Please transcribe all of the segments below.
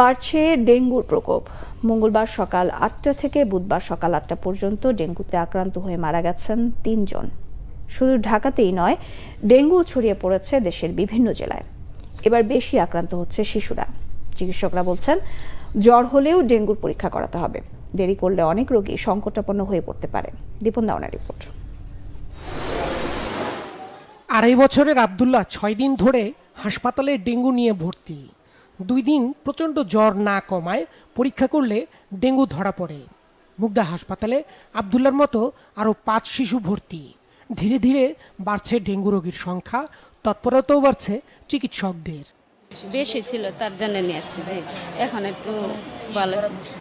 বাড়ছে ডেঙ্গুর প্রকোপ মঙ্গলবার সকাল আটটা থেকে বুধবার সকাল আটটা পর্যন্ত ডেঙ্গুতে আক্রান্ত হয়ে মারা গেছেন তিনজন শুধু ঢাকাতেই নয় ডেঙ্গু ছড়িয়ে পড়েছে দেশের বিভিন্ন জেলায় এবার বেশি আক্রান্ত হচ্ছে শিশুরা চিকিৎসকরা বলছেন জ্বর হলেও ডেঙ্গুর পরীক্ষা করাতে হবে দেরি করলে অনেক রোগী সংকটাপন্ন হয়ে পড়তে পারে দীপন দাওনা রিপোর্ট আড়াই বছরের আবদুল্লাহ ছয় দিন ধরে হাসপাতালে ডেঙ্গু নিয়ে ভর্তি দুই দিন প্রচণ্ড জ্বর না কমায় পরীক্ষা করলে ডেঙ্গু ধরা পড়ে মুগদা হাসপাতালে আবদুল্লার মতো আরও পাঁচ শিশু ভর্তি ধীরে ধীরে বাড়ছে ডেঙ্গু রোগীর সংখ্যা তৎপরতাও বাড়ছে চিকিৎসকদের বেশি ছিল তার জন্য নিয়েছি যে এখন একটু ভালো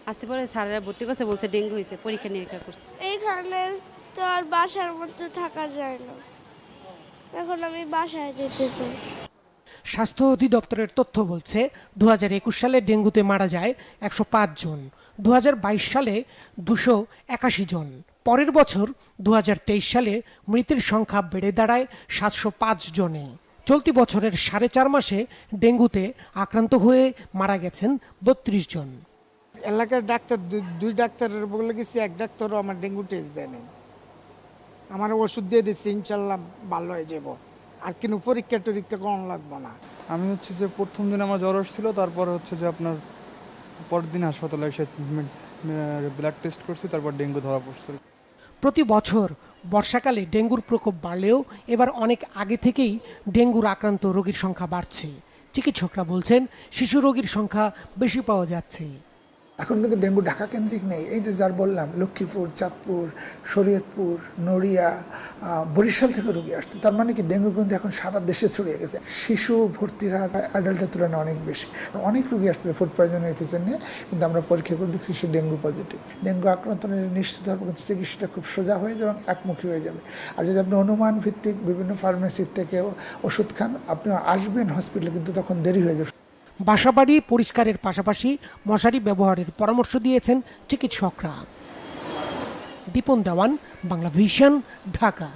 আসতে পরে স্যারেরা ভর্তি করছে বলছে ডেঙ্গু হয়েছে পরীক্ষা নিরীক্ষা করছে এইখানে তো আর বাসার মধ্যে থাকা যায় না এখন আমি বাসায় যেতে স্বাস্থ্য অধিদপ্তরের তথ্য বলছে দু একুশ সালে ডেঙ্গুতে মারা যায় একশো জন দু সালে দুশো একাশি জন পরের বছর দু সালে মৃতের সংখ্যা বেড়ে দাঁড়ায় সাতশো পাঁচ জনে চলতি বছরের সাড়ে চার মাসে ডেঙ্গুতে আক্রান্ত হয়ে মারা গেছেন বত্রিশ জন এলাকার ডাক্তার দুই ডাক্তারের বলে গেছি এক ডাক্তারও আমার ডেঙ্গু টেস্ট দেয়নি আমার ওষুধ দিয়ে দিচ্ছি ইনশাল্লাহ ভালো হয়ে যাবো আর কিন্তু পরীক্ষা টরীক্ষা করানো লাগবে না আমি হচ্ছে যে প্রথম দিন আমার জ্বর ছিল তারপর হচ্ছে যে আপনার পরের দিন হাসপাতালে এসে ব্লাড টেস্ট করছি তারপর ডেঙ্গু ধরা পড়ছিল প্রতি বছর বর্ষাকালে ডেঙ্গুর প্রকোপ বাড়লেও এবার অনেক আগে থেকেই ডেঙ্গুর আক্রান্ত রোগীর সংখ্যা বাড়ছে চিকিৎসকরা বলছেন শিশু রোগীর সংখ্যা বেশি পাওয়া যাচ্ছে এখন কিন্তু ডেঙ্গু ঢাকা কেন্দ্রিক নেই এই যে যার বললাম লক্ষ্মীপুর চাঁদপুর শরীয়তপুর নড়িয়া বরিশাল থেকে রুগী আসছে তার মানে কি ডেঙ্গু কিন্তু এখন সারা দেশে ছড়িয়ে গেছে শিশু ভর্তির হার অ্যাডাল্টের তুলনায় অনেক বেশি অনেক রুগী আসছে ফুড পয়জনের পিছনে নিয়ে কিন্তু আমরা পরীক্ষা করে দেখছি সে ডেঙ্গু পজিটিভ ডেঙ্গু আক্রান্ত নিশ্চিত হওয়ার কিন্তু চিকিৎসাটা খুব সোজা হয়ে যাবে এবং একমুখী হয়ে যাবে আর যদি আপনি অনুমান ভিত্তিক বিভিন্ন ফার্মেসির থেকে ওষুধ খান আপনি আসবেন হসপিটালে কিন্তু তখন দেরি হয়ে যাবে বাসাবাড়ি পরিষ্কারের পাশাপাশি মশারি ব্যবহারের পরামর্শ দিয়েছেন চিকিৎসকরা দীপন দেওয়ান বাংলা ভিশন ঢাকা